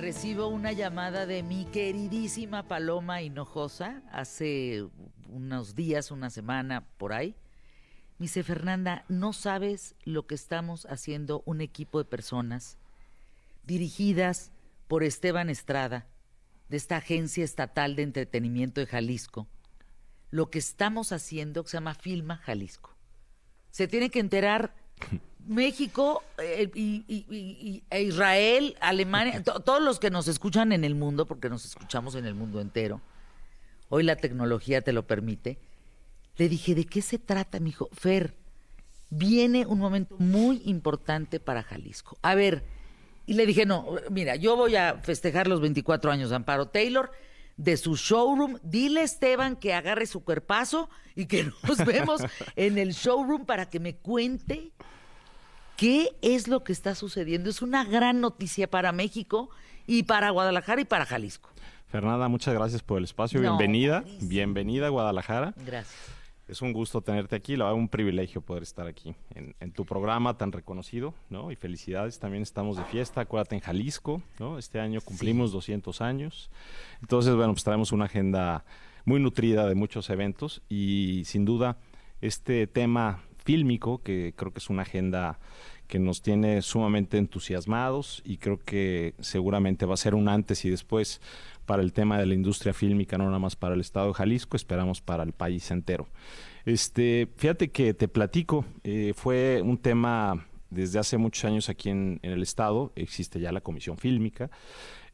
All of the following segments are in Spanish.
recibo una llamada de mi queridísima Paloma Hinojosa hace unos días, una semana, por ahí. Me dice, Fernanda, no sabes lo que estamos haciendo un equipo de personas dirigidas por Esteban Estrada, de esta Agencia Estatal de Entretenimiento de Jalisco. Lo que estamos haciendo se llama Filma Jalisco. Se tiene que enterar México eh, y, e Israel, Alemania, todos los que nos escuchan en el mundo, porque nos escuchamos en el mundo entero, hoy la tecnología te lo permite, le dije, ¿de qué se trata, mi hijo? Fer, viene un momento muy importante para Jalisco. A ver, y le dije, no, mira, yo voy a festejar los 24 años de Amparo Taylor de su showroom. Dile Esteban que agarre su cuerpazo y que nos vemos en el showroom para que me cuente ¿Qué es lo que está sucediendo? Es una gran noticia para México y para Guadalajara y para Jalisco. Fernanda, muchas gracias por el espacio. bienvenida, bienvenida a Guadalajara. Gracias. Es un gusto tenerte aquí, la un privilegio poder estar aquí en, tu programa tan reconocido, ¿no? Y felicidades, también estamos de fiesta, acuérdate en Jalisco, ¿no? Este año cumplimos 200 años. Entonces, bueno, pues traemos una agenda muy nutrida de muchos eventos y sin duda este tema fílmico, que creo que es una agenda que nos tiene sumamente entusiasmados y creo que seguramente va a ser un antes y después para el tema de la industria fílmica, no nada más para el estado de Jalisco, esperamos para el país entero. Este, fíjate que te platico, eh, fue un tema desde hace muchos años aquí en, el estado, existe ya la comisión fílmica.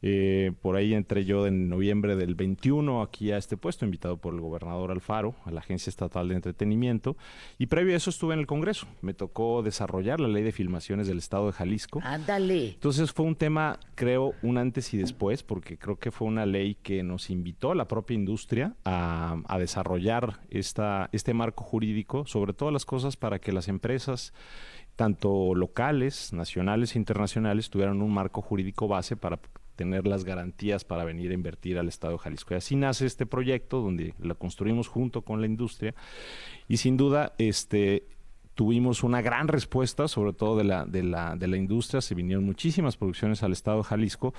Eh, por ahí entré yo en noviembre del 21 aquí a este puesto, invitado por el gobernador Alfaro, a la Agencia Estatal de Entretenimiento, y previo a eso estuve en el Congreso. Me tocó desarrollar la ley de filmaciones del estado de Jalisco. Ándale. Entonces fue un tema, creo, un antes y después, porque creo que fue una ley que nos invitó a la propia industria a, desarrollar esta, este marco jurídico, sobre todas las cosas para que las empresas tanto locales, nacionales e internacionales, ...tuvieron un marco jurídico base para tener las garantías para venir a invertir al Estado de Jalisco. Y así nace este proyecto donde lo construimos junto con la industria y sin duda este, tuvimos una gran respuesta, sobre todo de la, de la, de la industria, se vinieron muchísimas producciones al Estado de Jalisco,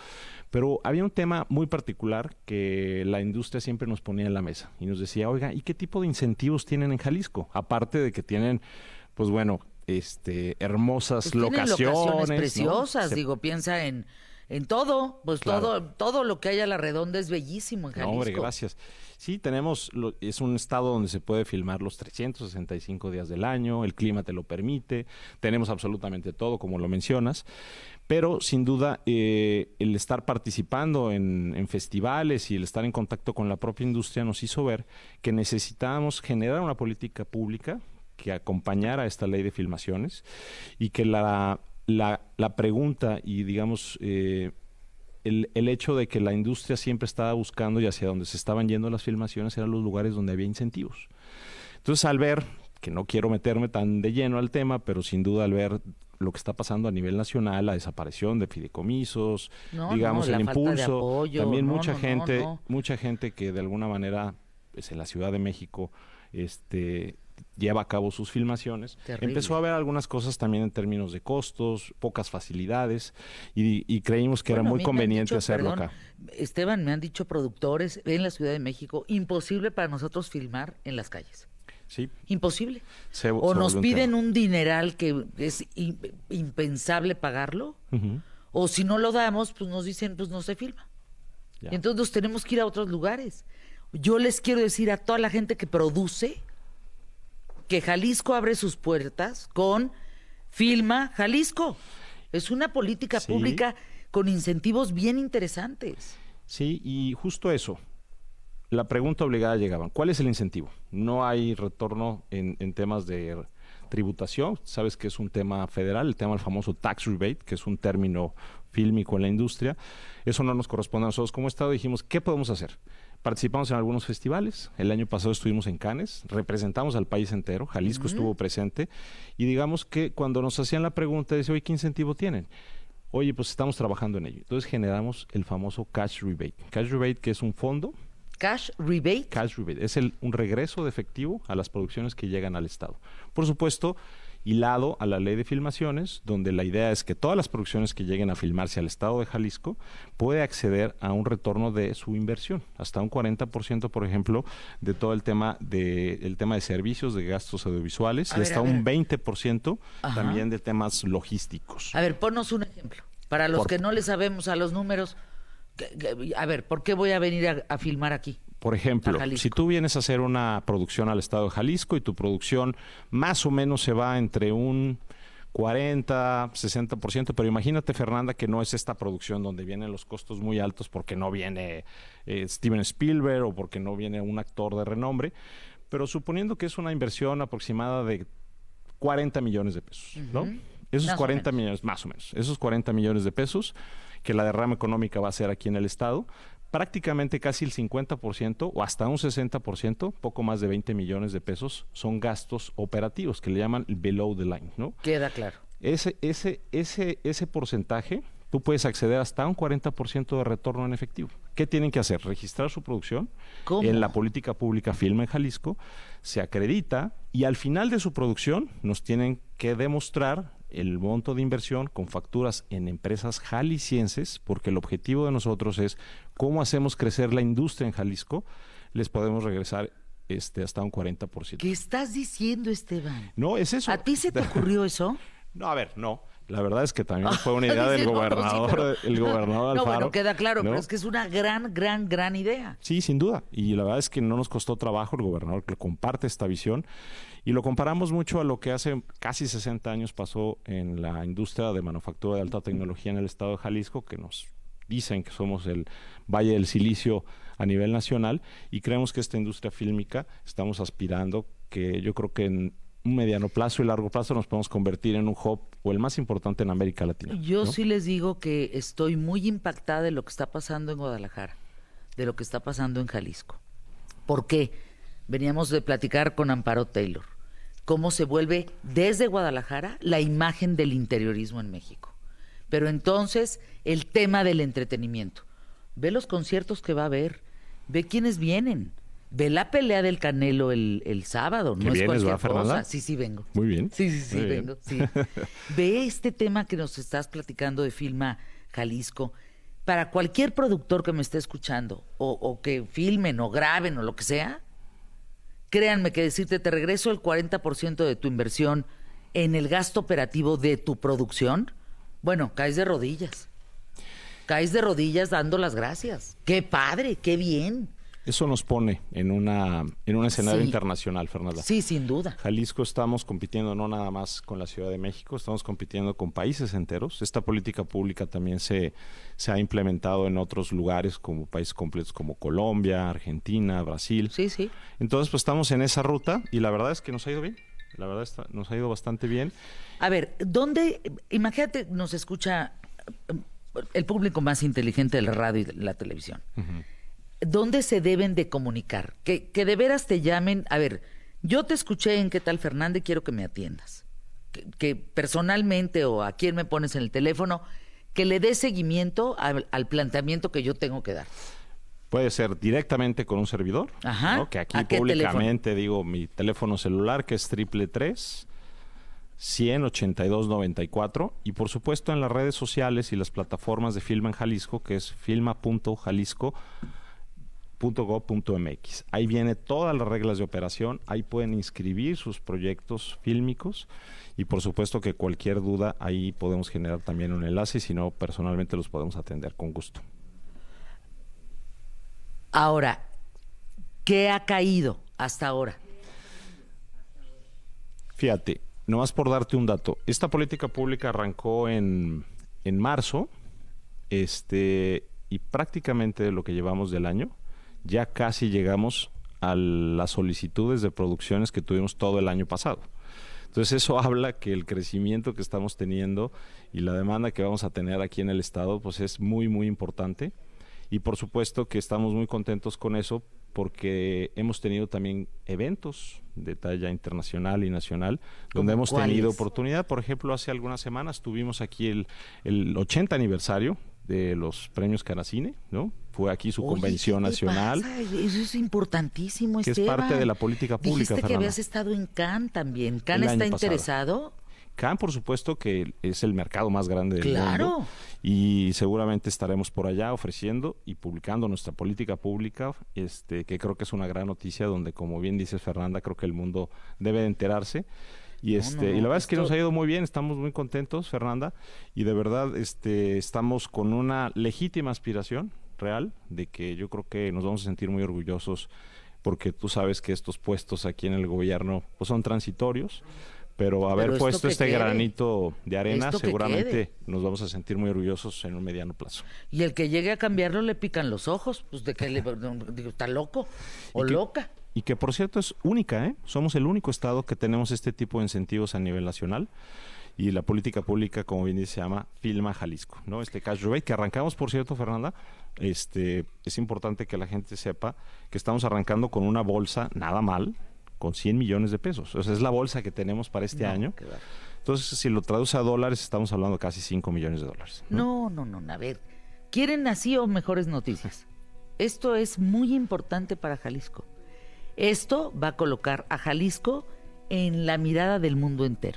pero había un tema muy particular que la industria siempre nos ponía en la mesa y nos decía, oiga, ¿y qué tipo de incentivos tienen en Jalisco? Aparte de que tienen, pues bueno, este, hermosas pues locaciones. preciosas, digo, piensa en, en todo, pues todo, todo lo que hay a la redonda es bellísimo en Jalisco. hombre, gracias. Sí, tenemos, es un estado donde se puede filmar los 365 días del año, el clima te lo permite, tenemos absolutamente todo, como lo mencionas, pero sin duda eh, el estar participando en, festivales y el estar en contacto con la propia industria nos hizo ver que necesitábamos generar una política pública que acompañara esta ley de filmaciones y que la, pregunta y digamos eh, el, hecho de que la industria siempre estaba buscando y hacia donde se estaban yendo las filmaciones eran los lugares donde había incentivos. Entonces al ver, que no quiero meterme tan de lleno al tema, pero sin duda al ver lo que está pasando a nivel nacional, la desaparición de fideicomisos, digamos el impulso, también mucha gente, mucha gente que de alguna manera pues, en la Ciudad de México este lleva a cabo sus filmaciones, empezó a ver algunas cosas también en términos de costos, pocas facilidades, y, creímos que era muy conveniente hacerlo acá. Esteban, me han dicho productores en la Ciudad de México, imposible para nosotros filmar en las calles. Sí. Imposible. o nos piden un, dineral que es impensable pagarlo, o si no lo damos, pues nos dicen, pues no se filma. entonces tenemos que ir a otros lugares. Yo les quiero decir a toda la gente que produce, que Jalisco abre sus puertas con Filma Jalisco. Es una política pública con incentivos bien interesantes. Sí, y justo eso. La pregunta obligada llegaba. ¿Cuál es el incentivo? No hay retorno en, en temas de tributación. Sabes que es un tema federal, el tema del famoso tax rebate, que es un término fílmico en la industria. Eso no nos corresponde a nosotros como Estado. Dijimos, ¿qué podemos hacer? Participamos en algunos festivales. El año pasado estuvimos en Cannes, representamos al país entero. Jalisco estuvo presente. Y digamos que cuando nos hacían la pregunta, decía, hoy, ¿qué incentivo tienen? Oye, pues estamos trabajando en ello. Entonces generamos el famoso cash rebate. Cash rebate, que es un fondo Cash rebate. Cash rebate. Es un regreso de efectivo a las producciones que llegan al Estado. Por supuesto, hilado a la ley de filmaciones, donde la idea es que todas las producciones que lleguen a filmarse al estado de Jalisco puede acceder a un retorno de su inversión, hasta un 40%, por ejemplo, de todo el tema de, el tema de servicios, de gastos audiovisuales, y hasta un 20% también de temas logísticos. A ver, ponnos un ejemplo. Para los que no le sabemos a los números, a ver, ¿por qué voy a venir a filmar aquí? Por ejemplo, si tú vienes a hacer una producción al estado de Jalisco y tu producción más o menos se va entre un 40, 60%, pero imagínate Fernanda que no es esta producción donde vienen los costos muy altos porque no viene eh, Steven Spielberg o porque no viene un actor de renombre, pero suponiendo que es una inversión aproximada de 40 millones de pesos, ¿no? Esos 40 millones, más o menos, esos 40 millones de pesos, que la derrama económica va a ser aquí en el Estado, prácticamente casi el 50% o hasta un 60%, poco más de 20 millones de pesos, son gastos operativos que le llaman below the line, ¿no? Queda claro. Ese, ese, ese, ese porcentaje, tú puedes acceder hasta un 40% de retorno en efectivo. ¿Qué tienen que hacer? Registrar su producción en la política pública Filma en Jalisco, se acredita y al final de su producción nos tienen que demostrar el monto de inversión con facturas en empresas jaliscienses, porque el objetivo de nosotros es cómo hacemos crecer la industria en Jalisco, les podemos regresar este, hasta un 40%. ¿Qué estás diciendo, Esteban? No, es eso. ¿A ti se te ocurrió eso? No, a ver, no. La verdad es que también fue una idea del gobernador, el gobernador Alfaro. No, bueno, queda claro, pero es que es una gran, gran, gran idea. Sí, sin duda. Y la verdad es que no nos costó trabajo el gobernador que comparte esta visión. Y lo comparamos mucho a lo que hace casi 60 años pasó en la industria de manufactura de alta tecnología en el estado de Jalisco, que nos dicen que somos el Valle del Silicio a nivel nacional y creemos que esta industria fílmica estamos aspirando que yo creo que en un mediano plazo y largo plazo nos podemos convertir en un hub o el más importante en América Latina. Yo sí les digo que estoy muy impactada de lo que está pasando en Guadalajara, de lo que está pasando en Jalisco. ¿Por qué? Veníamos de platicar con Amparo Taylor, cómo se vuelve desde Guadalajara la imagen del interiorismo en México. Pero entonces el tema del entretenimiento. Ve los conciertos que va a haber, ve quiénes vienen Ve la pelea del Canelo el, el sábado, no es cualquier va, cosa. Sí, sí, vengo. Muy bien. Sí, sí, sí, vengo. Sí. Ve este tema que nos estás platicando de Filma Jalisco. Para cualquier productor que me esté escuchando, o, o que filmen, o graben, o lo que sea, créanme que decirte, te regreso el 40% de tu inversión en el gasto operativo de tu producción, bueno, caes de rodillas. Caes de rodillas dando las gracias. Qué padre, qué bien eso nos pone en una en un escenario internacional, Fernanda. Sí, sin duda. Jalisco estamos compitiendo no nada más con la Ciudad de México, estamos compitiendo con países enteros. Esta política pública también se, se ha implementado en otros lugares como países completos como Colombia, Argentina, Brasil. Sí, sí. Entonces, pues estamos en esa ruta y la verdad es que nos ha ido bien. La verdad que nos ha ido bastante bien. A ver, ¿dónde imagínate nos escucha eh, el público más inteligente de radio y la televisión? Ajá dónde se deben de comunicar, que, que de veras te llamen, a ver, yo te escuché en qué tal Fernández, quiero que me atiendas, que, personalmente o a quién me pones en el teléfono, que le dé seguimiento al, planteamiento que yo tengo que dar. Puede ser directamente con un servidor, Ajá. que aquí públicamente digo mi teléfono celular que es triple tres. cien y por supuesto en las redes sociales y las plataformas de Filma en Jalisco, que es filma.jalisco.com .gov.mx. Ahí viene todas las reglas de operación, ahí pueden inscribir sus proyectos fílmicos y por supuesto que cualquier duda ahí podemos generar también un enlace y si no personalmente los podemos atender con gusto. Ahora, ¿qué ha caído hasta ahora? Fíjate, nomás por darte un dato, esta política pública arrancó en, en marzo este, y prácticamente lo que llevamos del año, ya casi llegamos a las solicitudes de producciones que tuvimos todo el año pasado. Entonces eso habla que el crecimiento que estamos teniendo y la demanda que vamos a tener aquí en el estado pues es muy muy importante y por supuesto que estamos muy contentos con eso porque hemos tenido también eventos de talla internacional y nacional donde hemos tenido oportunidad. Por ejemplo, hace algunas semanas tuvimos aquí el, el 80 aniversario de los premios Caracine, ¿no? Fue aquí su convención nacional. Eso es importantísimo, Que es parte de la política pública, Dijiste que habías estado en Cannes también. ¿Cannes está interesado? Cannes, por supuesto, que es el mercado más grande del claro. Y seguramente estaremos por allá ofreciendo y publicando nuestra política pública, este, que creo que es una gran noticia, donde, como bien dices, Fernanda, creo que el mundo debe enterarse. Y este, y la verdad es que nos ha ido muy bien, estamos muy contentos, Fernanda, y de verdad este estamos con una legítima aspiración real de que yo creo que nos vamos a sentir muy orgullosos porque tú sabes que estos puestos aquí en el gobierno pues son transitorios, pero haber puesto este granito de arena seguramente nos vamos a sentir muy orgullosos en un mediano plazo. Y el que llegue a cambiarlo le pican los ojos, pues de que le, digo, está loco o loca y que por cierto es única, ¿eh? somos el único estado que tenemos este tipo de incentivos a nivel nacional y la política pública, como bien dice, se llama Filma Jalisco, ¿no? Este cash rebate que arrancamos, por cierto, Fernanda, este es importante que la gente sepa que estamos arrancando con una bolsa nada mal con 100 millones de pesos. O sea, es la bolsa que tenemos para este año. Entonces, si lo traduce a dólares, estamos hablando de casi 5 millones de dólares. no, no, no, a ver. ¿Quieren así o mejores noticias? Esto es muy importante para Jalisco. Esto va a colocar a Jalisco en la mirada del mundo entero.